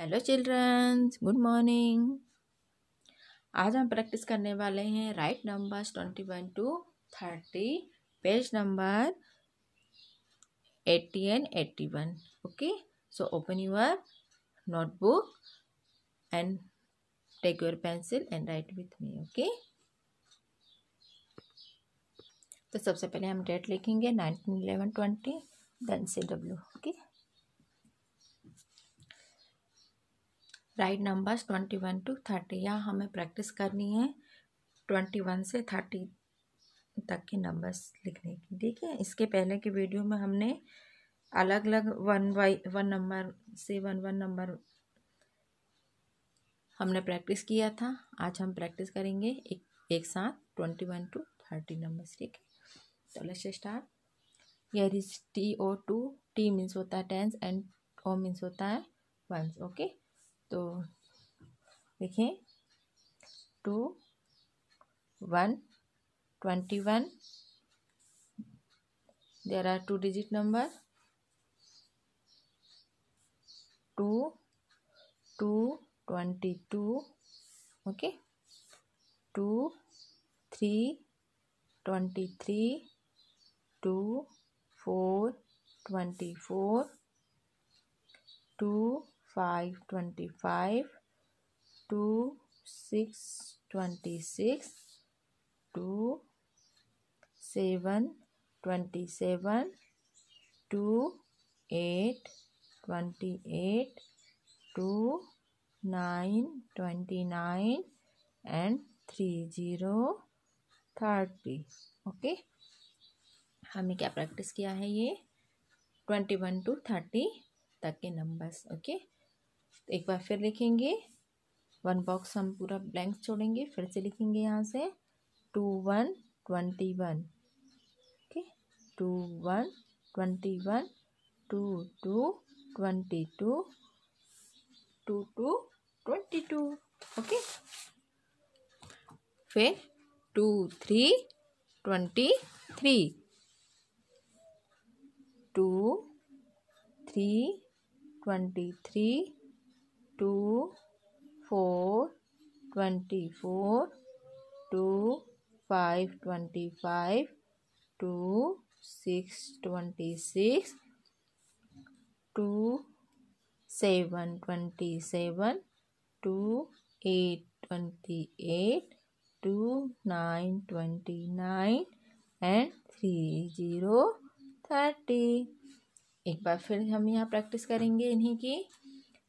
Hello children good morning आज हम practice करने वाले हैं write numbers twenty one to thirty page number eighty and eighty one okay so open your notebook and take your pencil and write with me okay तो सबसे पहले हम date लिखेंगे nineteen eleven twenty then C W okay write numbers twenty one to thirty यहाँ हमें practice करनी है twenty one से थर्टी तक के नंबर्स लिखने की ठीक है इसके पहले के वीडियो में हमने अलग अलग वन वाई वन नंबर से वन वन नंबर हमने प्रैक्टिस किया था आज हम प्रैक्टिस करेंगे एक एक साथ twenty one to thirty numbers ठीक है तो लेट्स स्टार्ट यर is T O two T means होता है टेंस एंड ओ मीन्स होता है वंस ओके okay? तो देखें two one twenty one there are two digit number two two twenty two okay two three twenty three two four twenty four two five twenty five two six twenty six two seven twenty seven two eight twenty eight two nine twenty nine and three zero thirty okay हमें क्या practice किया है ये twenty one to thirty तक के numbers okay okay? तो एक बार फिर लिखेंगे वन बॉक्स हम पूरा ब्लैंक छोड़ेंगे फिर से लिखेंगे यहाँ से two one twenty one okay two one twenty one two two twenty two two two twenty two okay फिर two three twenty three two three twenty three two four twenty four two five twenty five two six twenty six two seven twenty seven two eight twenty eight two nine twenty nine and three zero thirty एक बार फिर हम यहाँ practice करेंगे इन्हीं की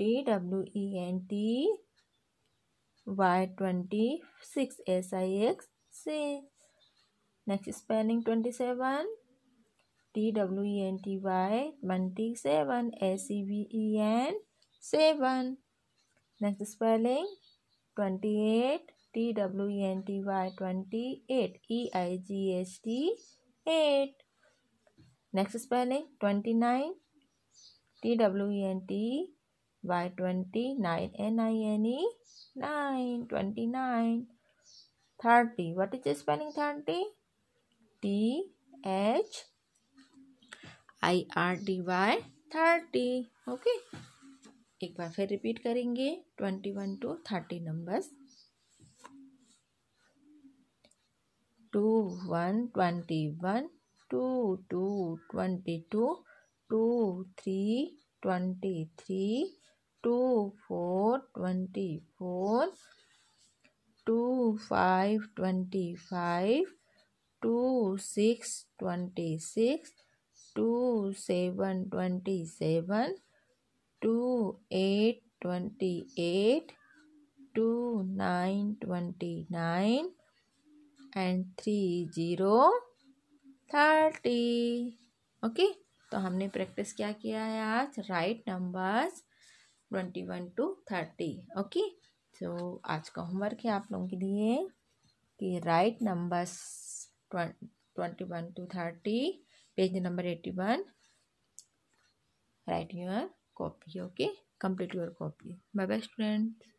T W E N T Y twenty six S I X six next spelling twenty seven T W E N T Y twenty seven S E V E N seven next spelling twenty eight T W E N T Y twenty eight E I G H T eight next spelling twenty nine T W E N T by 29 e, n-i-n-e 9 29 30 what is the spelling 30 t h i r d y 30 okay एक बार फिर repeat करेंगे twenty one to thirty numbers two one twenty one two two twenty two two three twenty three two four twenty four two five twenty five two six twenty six two seven twenty seven two eight twenty eight two nine twenty nine and three zero thirty okay तो हमने practice क्या किया है आज write numbers twenty one to thirty okay तो आज का homework है आप लोगों के लिए कि write numbers twenty one to thirty page number eighty one write your copy okay complete your copy bye bye student